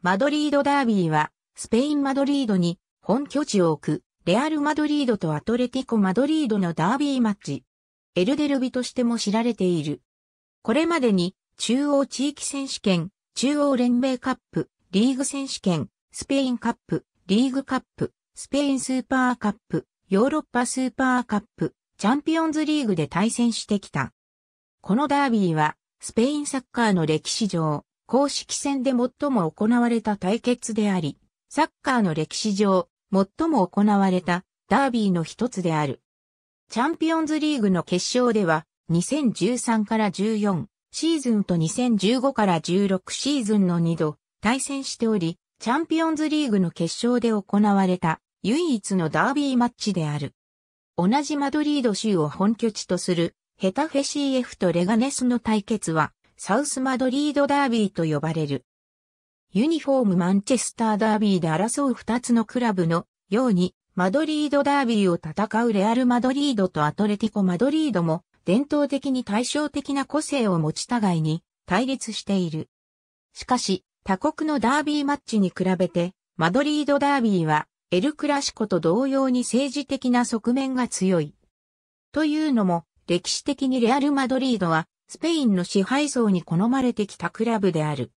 マドリードダービーは、スペイン・マドリードに本拠地を置く、レアル・マドリードとアトレティコ・マドリードのダービーマッチ。エルデルビとしても知られている。これまでに、中央地域選手権、中央連盟カップ、リーグ選手権、スペインカップ、リーグカップ、スペインスーパーカップ、ヨーロッパスーパーカップ、チャンピオンズリーグで対戦してきた。このダービーは、スペインサッカーの歴史上、公式戦で最も行われた対決であり、サッカーの歴史上、最も行われたダービーの一つである。チャンピオンズリーグの決勝では、2013から14シーズンと2015から16シーズンの2度対戦しており、チャンピオンズリーグの決勝で行われた唯一のダービーマッチである。同じマドリード州を本拠地とするヘタフェ CF とレガネスの対決はサウスマドリードダービーと呼ばれる。ユニフォームマンチェスターダービーで争う2つのクラブのように、マドリードダービーを戦うレアル・マドリードとアトレティコ・マドリードも、伝統的に対照的な個性を持ち互いに対立している。しかし、他国のダービーマッチに比べて、マドリードダービーは、エル・クラシコと同様に政治的な側面が強い。というのも、歴史的にレアル・マドリードは、スペインの支配層に好まれてきたクラブである。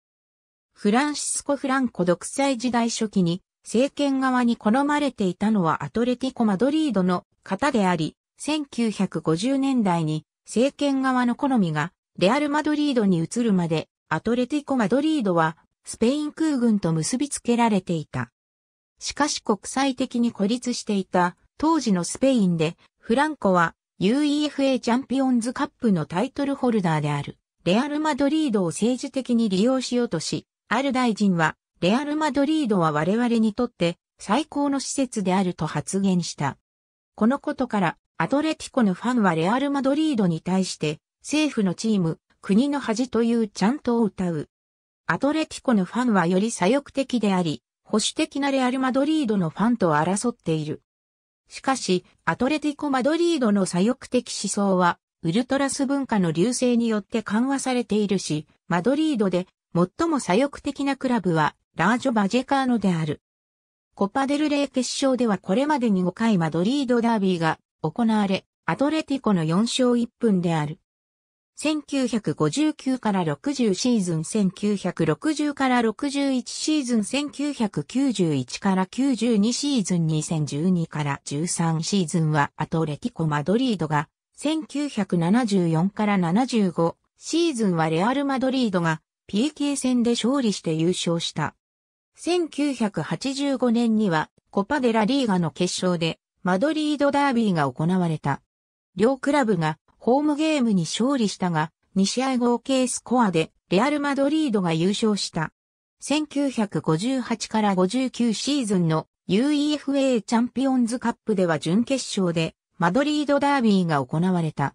フランシスコ・フランコ独裁時代初期に政権側に好まれていたのはアトレティコ・マドリードの方であり、1950年代に政権側の好みがレアル・マドリードに移るまでアトレティコ・マドリードはスペイン空軍と結びつけられていた。しかし国際的に孤立していた当時のスペインでフランコは UEFA チャンピオンズカップのタイトルホルダーである、レアル・マドリードを政治的に利用しようとし、ある大臣は、レアル・マドリードは我々にとって最高の施設であると発言した。このことから、アトレティコのファンはレアル・マドリードに対して、政府のチーム、国の恥というちゃんとを歌う。アトレティコのファンはより左翼的であり、保守的なレアル・マドリードのファンと争っている。しかし、アトレティコ・マドリードの左翼的思想は、ウルトラス文化の流星によって緩和されているし、マドリードで最も左翼的なクラブは、ラージョ・バジェカーノである。コパデルレー決勝ではこれまでに5回マドリードダービーが行われ、アトレティコの4勝1分である。1959から60シーズン1960から61シーズン1991から92シーズン2012から13シーズンはアトレティコ・マドリードが1974から75シーズンはレアル・マドリードが PK 戦で勝利して優勝した。1985年にはコパデラ・リーガの決勝でマドリードダービーが行われた。両クラブがホームゲームに勝利したが、2試合合計スコアでレアル・マドリードが優勝した。1958から59シーズンの UEFA チャンピオンズカップでは準決勝でマドリードダービーが行われた。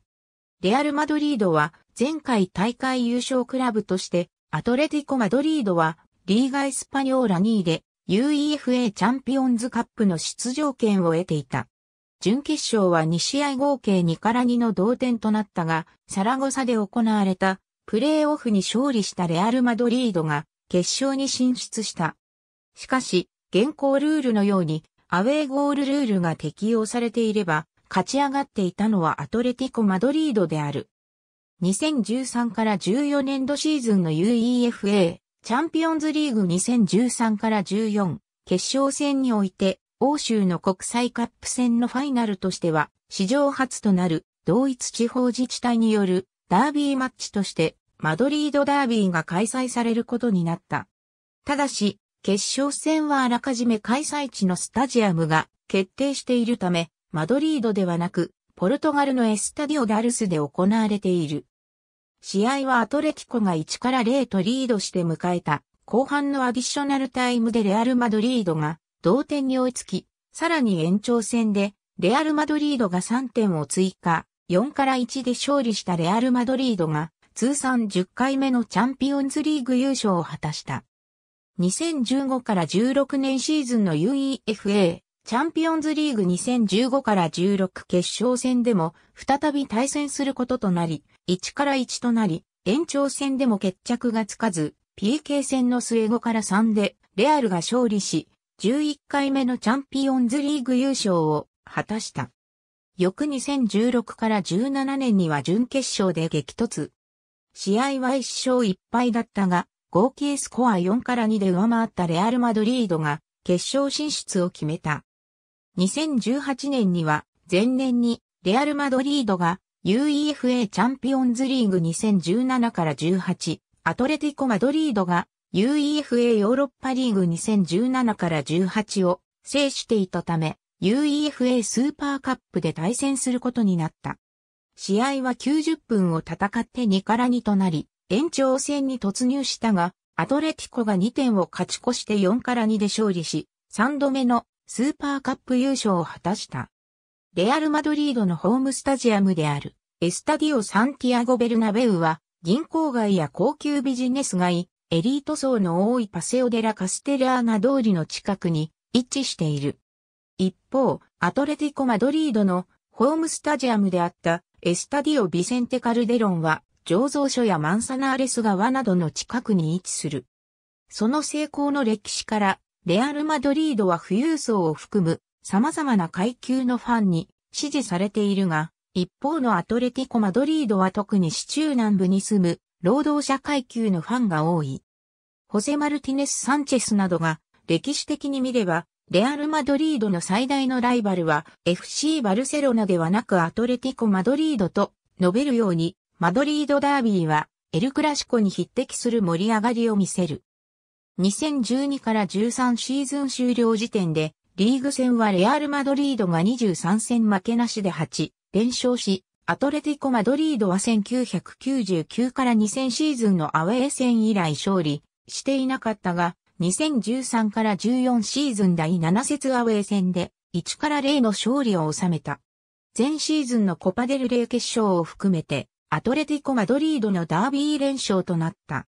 レアル・マドリードは前回大会優勝クラブとしてアトレティコ・マドリードはリーガ・エスパニョーラ2位で UEFA チャンピオンズカップの出場権を得ていた。準決勝は2試合合計2から2の同点となったが、サラゴサで行われたプレーオフに勝利したレアル・マドリードが決勝に進出した。しかし、現行ルールのようにアウェーゴールルールが適用されていれば、勝ち上がっていたのはアトレティコ・マドリードである。2013から14年度シーズンの UEFA チャンピオンズリーグ2013から14決勝戦において欧州の国際カップ戦のファイナルとしては、史上初となる同一地方自治体によるダービーマッチとして、マドリードダービーが開催されることになった。ただし、決勝戦はあらかじめ開催地のスタジアムが決定しているため、マドリードではなく、ポルトガルのエスタディオダルスで行われている。試合はアトレティコが1から0とリードして迎えた後半のアディショナルタイムでレアル・マドリードが同点に追いつき、さらに延長戦で、レアル・マドリードが3点を追加、4から1で勝利したレアル・マドリードが、通算10回目のチャンピオンズリーグ優勝を果たした。2015から16年シーズンの UEFA チャンピオンズリーグ2015から16決勝戦でも再び対戦することとなり、1から1となり、延長戦でも決着がつかず、PK 戦の末5から3でレアルが勝利し、11回目のチャンピオンズリーグ優勝を果たした。翌2016から17年には準決勝で激突。試合は1勝1敗だったが、合計スコア4から2で上回ったレアル・マドリードが決勝進出を決めた。2018年には前年にレアル・マドリードが UEFA チャンピオンズリーグ2017から18アトレティコ・マドリードが UEFA ヨーロッパリーグ2017から18を制していたため、UEFA スーパーカップで対戦することになった。試合は90分を戦って2から2となり、延長戦に突入したが、アトレティコが2点を勝ち越して4から2で勝利し、3度目のスーパーカップ優勝を果たした。レアル・マドリードのホームスタジアムであるエスタディオ・サンティアゴ・ベルナベウは銀行街や高級ビジネス街、エリート層の多いパセオデラ・カステラーナ通りの近くに位置している。一方、アトレティコ・マドリードのホームスタジアムであったエスタディオ・ビセンテ・カルデロンは醸造所やマンサナーレス川などの近くに位置する。その成功の歴史からレアル・マドリードは富裕層を含む様々な階級のファンに支持されているが、一方のアトレティコ・マドリードは特に市中南部に住む労働者階級のファンが多い。ホセ・マルティネス・サンチェスなどが歴史的に見れば、レアル・マドリードの最大のライバルは FC バルセロナではなくアトレティコ・マドリードと述べるように、マドリードダービーはエル・クラシコに匹敵する盛り上がりを見せる。2012から13シーズン終了時点で、リーグ戦はレアル・マドリードが23戦負けなしで8連勝し、アトレティコ・マドリードは1999から2000シーズンのアウェー戦以来勝利していなかったが、2013から14シーズン第7節アウェー戦で1から0の勝利を収めた。前シーズンのコパデルレー決勝を含めて、アトレティコ・マドリードのダービー連勝となった。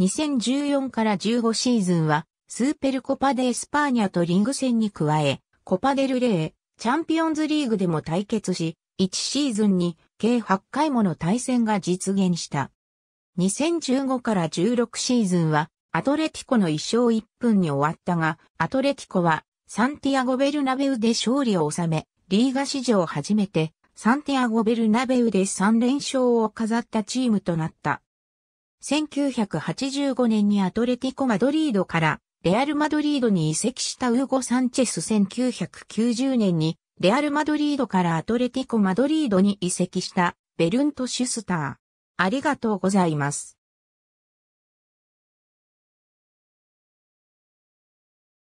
2014から15シーズンは、スーペルコパデ・エスパーニャとリング戦に加え、コパデルレー、チャンピオンズリーグでも対決し、1シーズンに計8回もの対戦が実現した。2015から16シーズンはアトレティコの1勝1分に終わったが、アトレティコはサンティアゴ・ベルナベウで勝利を収め、リーガ史上初めてサンティアゴ・ベルナベウで3連勝を飾ったチームとなった。1985年にアトレティコ・マドリードからレアル・マドリードに移籍したウーゴ・サンチェス1990年にレアル・マドリードからアトレティコ・マドリードに移籍したベルント・シュスター。ありがとうございます。